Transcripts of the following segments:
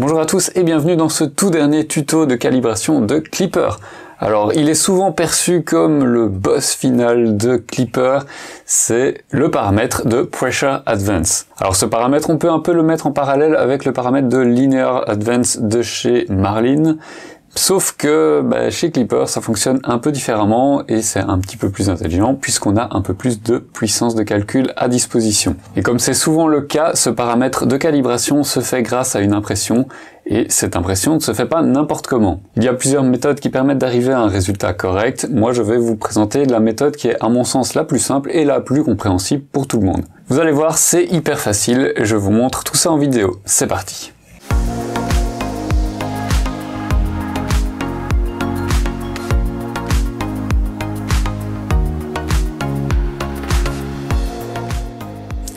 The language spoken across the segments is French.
Bonjour à tous et bienvenue dans ce tout dernier tuto de calibration de Clipper. Alors il est souvent perçu comme le boss final de Clipper, c'est le paramètre de Pressure Advance. Alors ce paramètre on peut un peu le mettre en parallèle avec le paramètre de Linear Advance de chez Marlin Sauf que ben, chez Clipper, ça fonctionne un peu différemment et c'est un petit peu plus intelligent puisqu'on a un peu plus de puissance de calcul à disposition. Et comme c'est souvent le cas, ce paramètre de calibration se fait grâce à une impression et cette impression ne se fait pas n'importe comment. Il y a plusieurs méthodes qui permettent d'arriver à un résultat correct. Moi, je vais vous présenter la méthode qui est à mon sens la plus simple et la plus compréhensible pour tout le monde. Vous allez voir, c'est hyper facile. Je vous montre tout ça en vidéo. C'est parti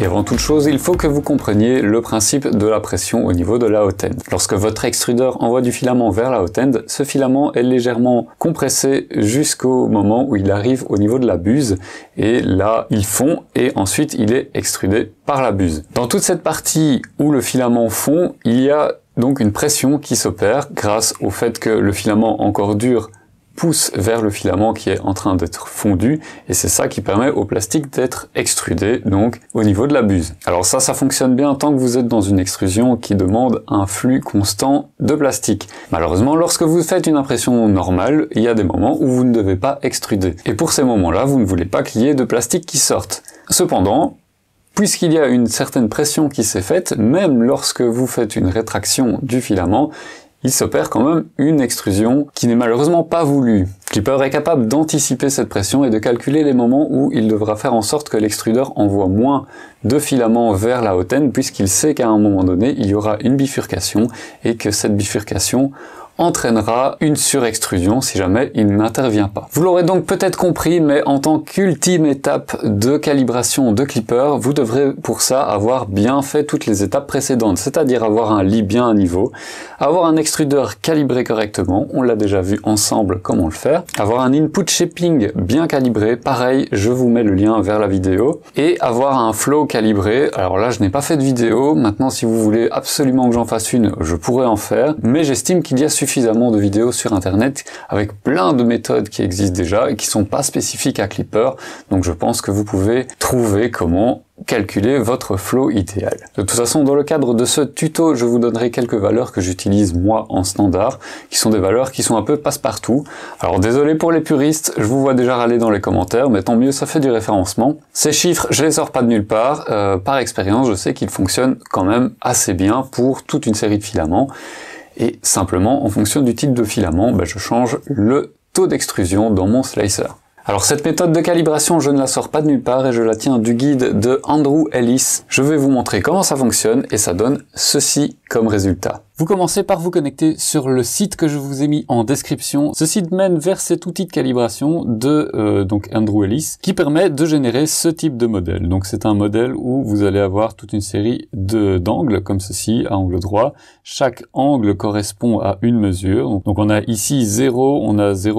Et avant toute chose, il faut que vous compreniez le principe de la pression au niveau de la hotend. Lorsque votre extrudeur envoie du filament vers la hotend, ce filament est légèrement compressé jusqu'au moment où il arrive au niveau de la buse et là il fond et ensuite il est extrudé par la buse. Dans toute cette partie où le filament fond, il y a donc une pression qui s'opère grâce au fait que le filament encore dur pousse vers le filament qui est en train d'être fondu et c'est ça qui permet au plastique d'être extrudé donc au niveau de la buse. Alors ça, ça fonctionne bien tant que vous êtes dans une extrusion qui demande un flux constant de plastique. Malheureusement, lorsque vous faites une impression normale, il y a des moments où vous ne devez pas extruder et pour ces moments-là, vous ne voulez pas qu'il y ait de plastique qui sorte. Cependant, puisqu'il y a une certaine pression qui s'est faite, même lorsque vous faites une rétraction du filament, il s'opère quand même une extrusion qui n'est malheureusement pas voulue. Clipper est capable d'anticiper cette pression et de calculer les moments où il devra faire en sorte que l'extrudeur envoie moins de filaments vers la hautaine puisqu'il sait qu'à un moment donné il y aura une bifurcation et que cette bifurcation entraînera une surextrusion si jamais il n'intervient pas. Vous l'aurez donc peut-être compris, mais en tant qu'ultime étape de calibration de clipper, vous devrez pour ça avoir bien fait toutes les étapes précédentes, c'est-à-dire avoir un lit bien à niveau, avoir un extrudeur calibré correctement, on l'a déjà vu ensemble comment le faire, avoir un input shaping bien calibré, pareil, je vous mets le lien vers la vidéo, et avoir un flow calibré, alors là je n'ai pas fait de vidéo, maintenant si vous voulez absolument que j'en fasse une, je pourrais en faire, mais j'estime qu'il y a suffisamment suffisamment de vidéos sur Internet avec plein de méthodes qui existent déjà et qui sont pas spécifiques à Clipper. Donc je pense que vous pouvez trouver comment calculer votre flow idéal. De toute façon, dans le cadre de ce tuto, je vous donnerai quelques valeurs que j'utilise moi en standard, qui sont des valeurs qui sont un peu passe-partout. Alors désolé pour les puristes, je vous vois déjà râler dans les commentaires, mais tant mieux, ça fait du référencement. Ces chiffres, je les sors pas de nulle part. Euh, par expérience, je sais qu'ils fonctionnent quand même assez bien pour toute une série de filaments. Et simplement, en fonction du type de filament, bah, je change le taux d'extrusion dans mon slicer. Alors cette méthode de calibration, je ne la sors pas de nulle part et je la tiens du guide de Andrew Ellis. Je vais vous montrer comment ça fonctionne et ça donne ceci comme résultat. Vous commencez par vous connecter sur le site que je vous ai mis en description. Ce site mène vers cet outil de calibration de euh, donc Andrew Ellis qui permet de générer ce type de modèle. Donc c'est un modèle où vous allez avoir toute une série d'angles comme ceci à angle droit. Chaque angle correspond à une mesure. Donc on a ici 0, on a 0,005,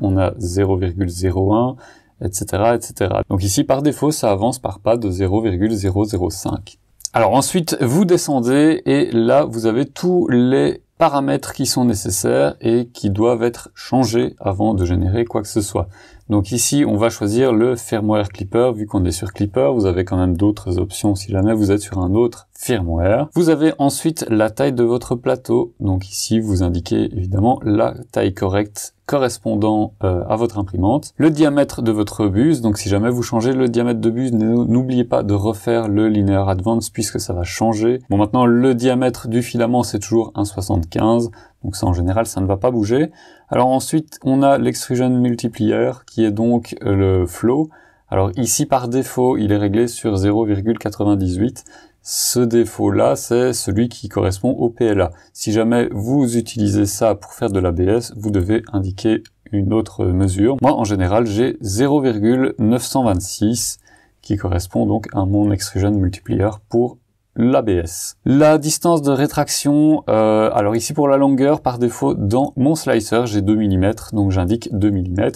on a 0,01 etc., etc. Donc ici, par défaut, ça avance par pas de 0,005. Alors ensuite, vous descendez et là, vous avez tous les paramètres qui sont nécessaires et qui doivent être changés avant de générer quoi que ce soit. Donc ici, on va choisir le firmware Clipper. Vu qu'on est sur Clipper, vous avez quand même d'autres options si jamais vous êtes sur un autre firmware. Vous avez ensuite la taille de votre plateau. Donc ici, vous indiquez évidemment la taille correcte correspondant euh, à votre imprimante, le diamètre de votre buse, donc si jamais vous changez le diamètre de buse, n'oubliez pas de refaire le linear advance puisque ça va changer. Bon maintenant le diamètre du filament c'est toujours 1,75, donc ça en général ça ne va pas bouger. Alors ensuite on a l'extrusion multiplier qui est donc euh, le flow. Alors ici par défaut il est réglé sur 0,98, ce défaut-là, c'est celui qui correspond au PLA. Si jamais vous utilisez ça pour faire de l'ABS, vous devez indiquer une autre mesure. Moi, en général, j'ai 0,926 qui correspond donc à mon extrusion multiplier pour l'ABS. La distance de rétraction, euh, alors ici pour la longueur, par défaut, dans mon slicer, j'ai 2 mm, donc j'indique 2 mm.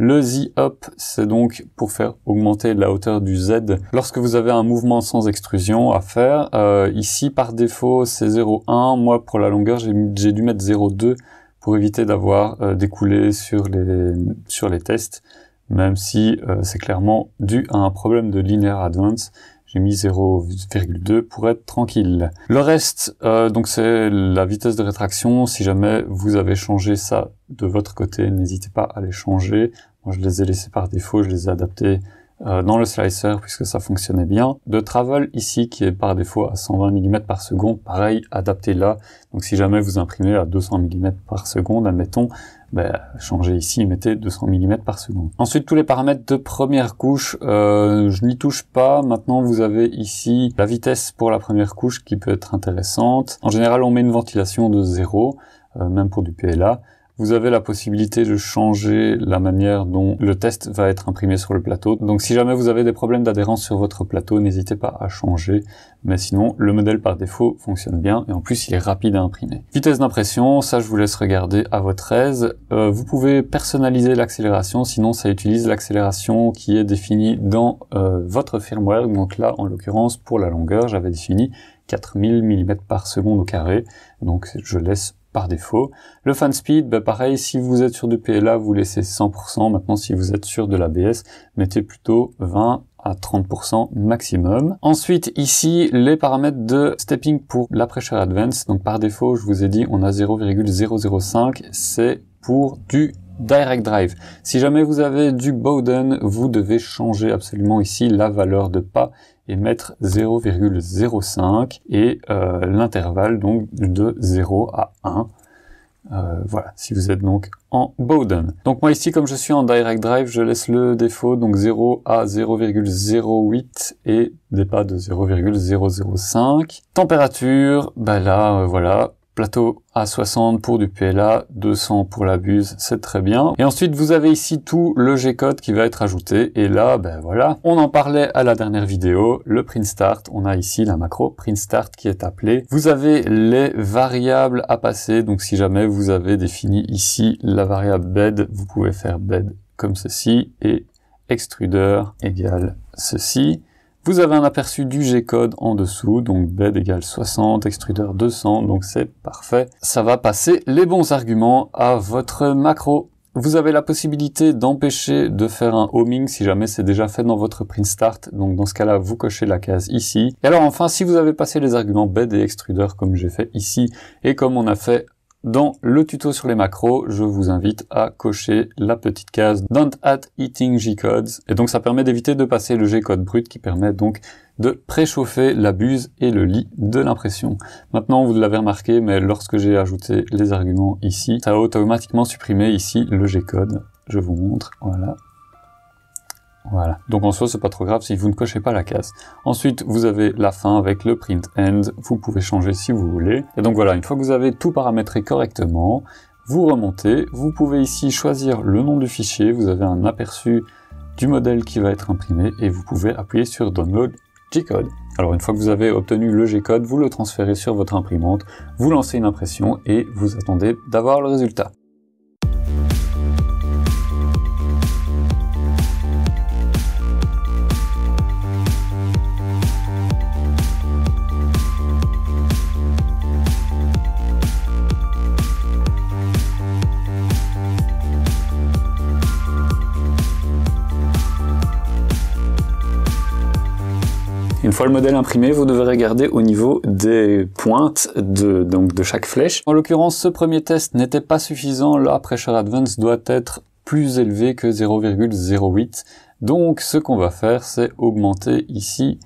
Le Z-up, c'est donc pour faire augmenter la hauteur du Z. Lorsque vous avez un mouvement sans extrusion à faire, euh, ici par défaut c'est 0,1. Moi pour la longueur j'ai dû mettre 0,2 pour éviter d'avoir euh, découlé sur les, sur les tests, même si euh, c'est clairement dû à un problème de linear advance. J'ai mis 0,2 pour être tranquille. Le reste, donc c'est la vitesse de rétraction. Si jamais vous avez changé ça de votre côté, n'hésitez pas à les changer je les ai laissés par défaut, je les ai adaptés euh, dans le slicer puisque ça fonctionnait bien. De travel ici qui est par défaut à 120 mm par seconde, pareil, adapté là. Donc si jamais vous imprimez à 200 mm par seconde, admettons, ben, changez ici, mettez 200 mm par seconde. Ensuite, tous les paramètres de première couche, euh, je n'y touche pas. Maintenant, vous avez ici la vitesse pour la première couche qui peut être intéressante. En général, on met une ventilation de 0, euh, même pour du PLA. Vous avez la possibilité de changer la manière dont le test va être imprimé sur le plateau. Donc si jamais vous avez des problèmes d'adhérence sur votre plateau, n'hésitez pas à changer. Mais sinon, le modèle par défaut fonctionne bien et en plus il est rapide à imprimer. Vitesse d'impression, ça je vous laisse regarder à votre aise. Euh, vous pouvez personnaliser l'accélération, sinon ça utilise l'accélération qui est définie dans euh, votre firmware. Donc là, en l'occurrence, pour la longueur, j'avais défini 4000 mm par seconde au carré. Donc je laisse par défaut. Le fan speed, bah pareil, si vous êtes sur du PLA, vous laissez 100%. Maintenant, si vous êtes sur de l'ABS, mettez plutôt 20 à 30% maximum. Ensuite, ici, les paramètres de stepping pour la pressure advance. Donc, par défaut, je vous ai dit, on a 0,005. C'est pour du Direct Drive. Si jamais vous avez du Bowden, vous devez changer absolument ici la valeur de pas et mettre 0,05 et euh, l'intervalle donc de 0 à 1. Euh, voilà, si vous êtes donc en Bowden. Donc moi ici, comme je suis en Direct Drive, je laisse le défaut, donc 0 à 0,08 et des pas de 0,005. Température, bah là, euh, voilà, plateau à 60 pour du PLA, 200 pour la buse, c'est très bien. Et ensuite, vous avez ici tout le G-code qui va être ajouté. Et là, ben voilà, on en parlait à la dernière vidéo, le print start. On a ici la macro print start qui est appelée. Vous avez les variables à passer. Donc si jamais vous avez défini ici la variable bed, vous pouvez faire bed comme ceci et extruder égale ceci. Vous avez un aperçu du G-code en dessous, donc BED égale 60, extrudeur 200, donc c'est parfait. Ça va passer les bons arguments à votre macro. Vous avez la possibilité d'empêcher de faire un homing si jamais c'est déjà fait dans votre print start. Donc dans ce cas-là, vous cochez la case ici. Et alors enfin, si vous avez passé les arguments bed et extrudeur comme j'ai fait ici et comme on a fait dans le tuto sur les macros, je vous invite à cocher la petite case Don't at eating G-codes. Et donc ça permet d'éviter de passer le G-code brut qui permet donc de préchauffer la buse et le lit de l'impression. Maintenant, vous l'avez remarqué, mais lorsque j'ai ajouté les arguments ici, ça a automatiquement supprimé ici le G-code. Je vous montre, voilà, voilà. Donc en soi, c'est pas trop grave si vous ne cochez pas la case. Ensuite, vous avez la fin avec le print end. Vous pouvez changer si vous voulez. Et donc voilà, une fois que vous avez tout paramétré correctement, vous remontez. Vous pouvez ici choisir le nom du fichier. Vous avez un aperçu du modèle qui va être imprimé et vous pouvez appuyer sur Download G-code. Alors une fois que vous avez obtenu le G-code, vous le transférez sur votre imprimante, vous lancez une impression et vous attendez d'avoir le résultat. Une fois le modèle imprimé, vous devrez regarder au niveau des pointes de, donc de chaque flèche. En l'occurrence, ce premier test n'était pas suffisant. La pressure advance doit être plus élevée que 0,08. Donc, ce qu'on va faire, c'est augmenter ici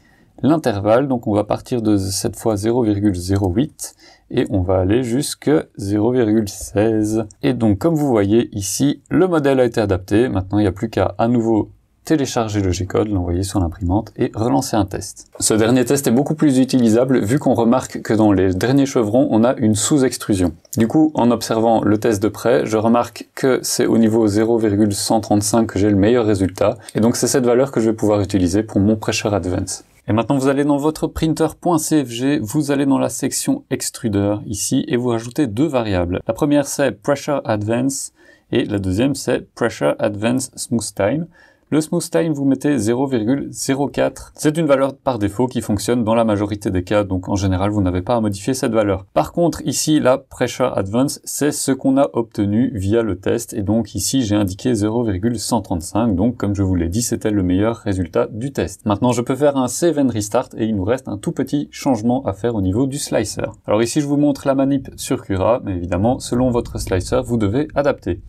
l'intervalle. Donc, on va partir de cette fois 0,08 et on va aller jusque 0,16. Et donc, comme vous voyez ici, le modèle a été adapté. Maintenant, il n'y a plus qu'à à nouveau télécharger le G-code, l'envoyer sur l'imprimante et relancer un test. Ce dernier test est beaucoup plus utilisable vu qu'on remarque que dans les derniers chevrons, on a une sous-extrusion. Du coup, en observant le test de près, je remarque que c'est au niveau 0,135 que j'ai le meilleur résultat, et donc c'est cette valeur que je vais pouvoir utiliser pour mon Pressure Advance. Et maintenant, vous allez dans votre printer.cfg, vous allez dans la section extruder ici, et vous rajoutez deux variables. La première, c'est Pressure Advance, et la deuxième, c'est Pressure Advance Smooth Time. Le smooth time, vous mettez 0,04. C'est une valeur par défaut qui fonctionne dans la majorité des cas, donc en général, vous n'avez pas à modifier cette valeur. Par contre, ici, la pressure advance, c'est ce qu'on a obtenu via le test, et donc ici, j'ai indiqué 0,135, donc comme je vous l'ai dit, c'était le meilleur résultat du test. Maintenant, je peux faire un 7 restart, et il nous reste un tout petit changement à faire au niveau du slicer. Alors ici, je vous montre la manip sur Cura, mais évidemment, selon votre slicer, vous devez adapter.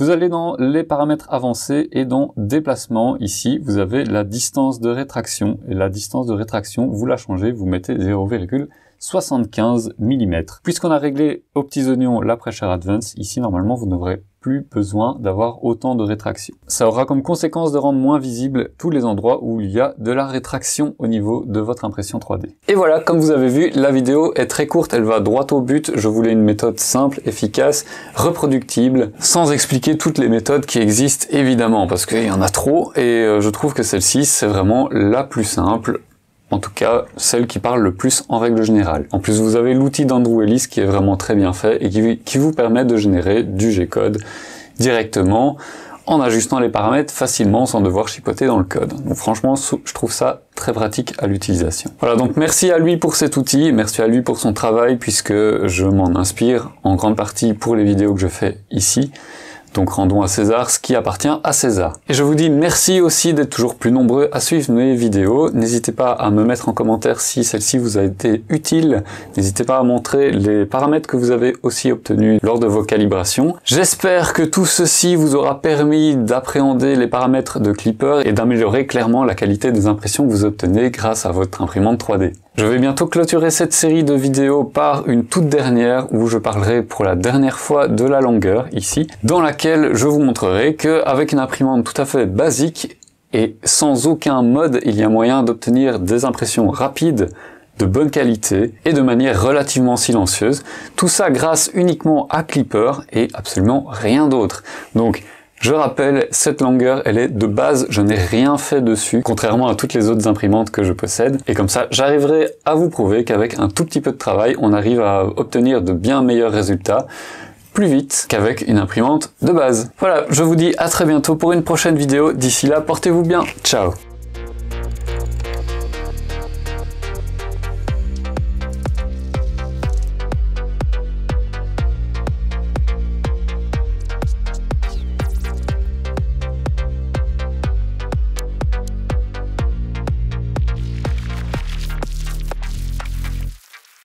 Vous allez dans les paramètres avancés et dans déplacement. Ici, vous avez la distance de rétraction. Et la distance de rétraction, vous la changez, vous mettez 0,75 mm. Puisqu'on a réglé aux petits oignons la Pressure Advance, ici, normalement, vous n'aurez besoin d'avoir autant de rétraction. Ça aura comme conséquence de rendre moins visible tous les endroits où il y a de la rétraction au niveau de votre impression 3D. Et voilà, comme vous avez vu, la vidéo est très courte, elle va droit au but. Je voulais une méthode simple, efficace, reproductible, sans expliquer toutes les méthodes qui existent évidemment, parce qu'il y en a trop, et euh, je trouve que celle-ci, c'est vraiment la plus simple, en tout cas, celle qui parle le plus en règle générale. En plus, vous avez l'outil d'Andrew Ellis qui est vraiment très bien fait et qui, vous permet de générer du G-code directement en ajustant les paramètres facilement sans devoir chipoter dans le code. Donc franchement, je trouve ça très pratique à l'utilisation. Voilà, donc merci à lui pour cet outil, merci à lui pour son travail puisque je m'en inspire en grande partie pour les vidéos que je fais ici. Donc rendons à César ce qui appartient à César. Et je vous dis merci aussi d'être toujours plus nombreux à suivre mes vidéos. N'hésitez pas à me mettre en commentaire si celle-ci vous a été utile. N'hésitez pas à montrer les paramètres que vous avez aussi obtenus lors de vos calibrations. J'espère que tout ceci vous aura permis d'appréhender les paramètres de Clipper et d'améliorer clairement la qualité des impressions que vous obtenez grâce à votre imprimante 3D. Je vais bientôt clôturer cette série de vidéos par une toute dernière où je parlerai pour la dernière fois de la longueur ici, dans laquelle je vous montrerai qu'avec une imprimante tout à fait basique et sans aucun mode, il y a moyen d'obtenir des impressions rapides de bonne qualité et de manière relativement silencieuse. Tout ça grâce uniquement à Clipper et absolument rien d'autre. Donc je rappelle, cette longueur, elle est de base, je n'ai rien fait dessus, contrairement à toutes les autres imprimantes que je possède. Et comme ça, j'arriverai à vous prouver qu'avec un tout petit peu de travail, on arrive à obtenir de bien meilleurs résultats plus vite qu'avec une imprimante de base. Voilà, je vous dis à très bientôt pour une prochaine vidéo. D'ici là, portez-vous bien. Ciao